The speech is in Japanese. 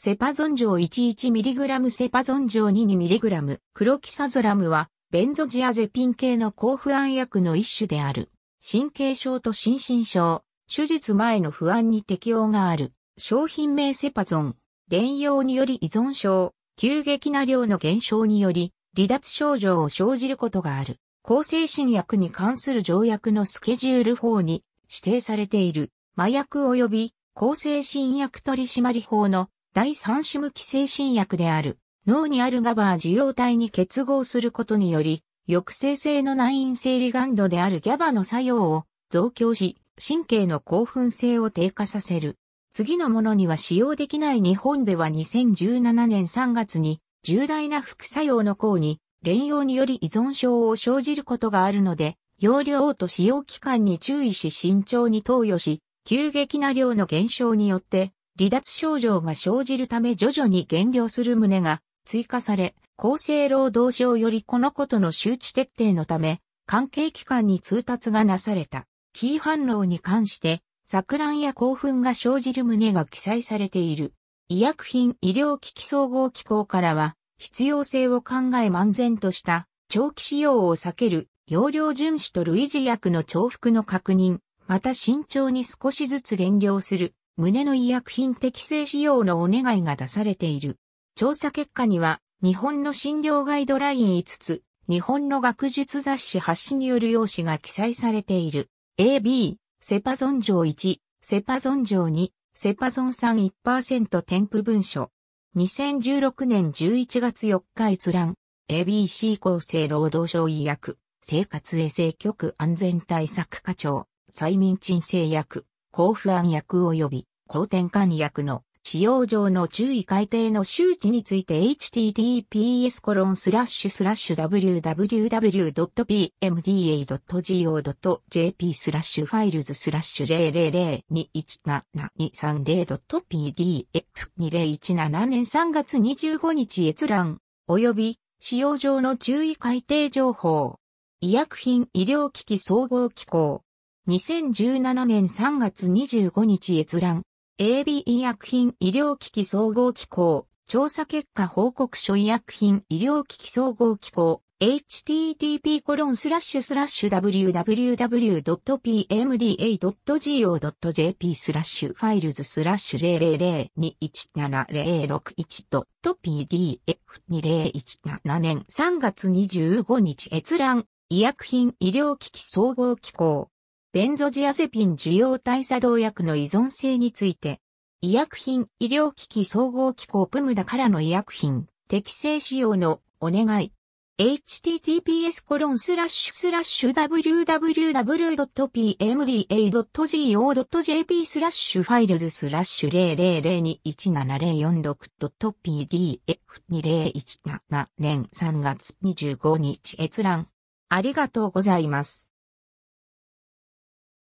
セパゾン錠 11mg セパゾン錠 22mg クロキサゾラムはベンゾジアゼピン系の抗不安薬の一種である。神経症と心身症、手術前の不安に適応がある。商品名セパゾン、連用により依存症、急激な量の減少により離脱症状を生じることがある。抗精神薬に関する条約のスケジュール法に指定されている麻薬及び抗精神薬取締法の第三種無寄生新薬である。脳にあるガバー受容体に結合することにより、抑制性の内因性リガンドであるギャバの作用を増強し、神経の興奮性を低下させる。次のものには使用できない日本では2017年3月に重大な副作用の項に、連用により依存症を生じることがあるので、容量と使用期間に注意し慎重に投与し、急激な量の減少によって離脱症状が生じるため徐々に減量する旨が追加され、厚生労働省よりこのことの周知徹底のため、関係機関に通達がなされた。キー反応に関して、錯乱や興奮が生じる旨が記載されている。医薬品医療機器総合機構からは、必要性を考え漫然とした長期使用を避ける容量遵守と類似薬の重複の確認、また慎重に少しずつ減量する胸の医薬品適正使用のお願いが出されている。調査結果には、日本の診療ガイドライン5つ、日本の学術雑誌発誌による用紙が記載されている。AB、セパゾン上1、セパゾン上2、セパゾン31%添付文書。2016年11月4日閲覧。ABC 厚生労働省医薬、生活衛生局安全対策課長、催眠鎮静薬、抗不安薬及び抗転換薬の使用上の注意改定の周知について https://www.pmda.go.jp スラッシュファイルズスラッシュ 000217230.pdf2017 年3月25日閲覧及び使用上の注意改定情報医薬品医療機器総合機構2017年3月25日閲覧。AB 医薬品医療機器総合機構。調査結果報告書医薬品医療機器総合機構。http コロンスラッシュスラッシュ www.pmda.go.jp スラッシュファイルズスラッシュ 000217061.pdf2017 年3月25日閲覧医薬品医療機器総合機構ベンゾジアゼピン受容体作動薬の依存性について、医薬品医療機器総合機構プムダからの医薬品適正使用のお願い。https コロンスラッシュスラッシュ www.pmda.go.jp スラッシュファイルズスラッシュ 000217046.pdf2017 年3月25日閲覧。ありがとうございます。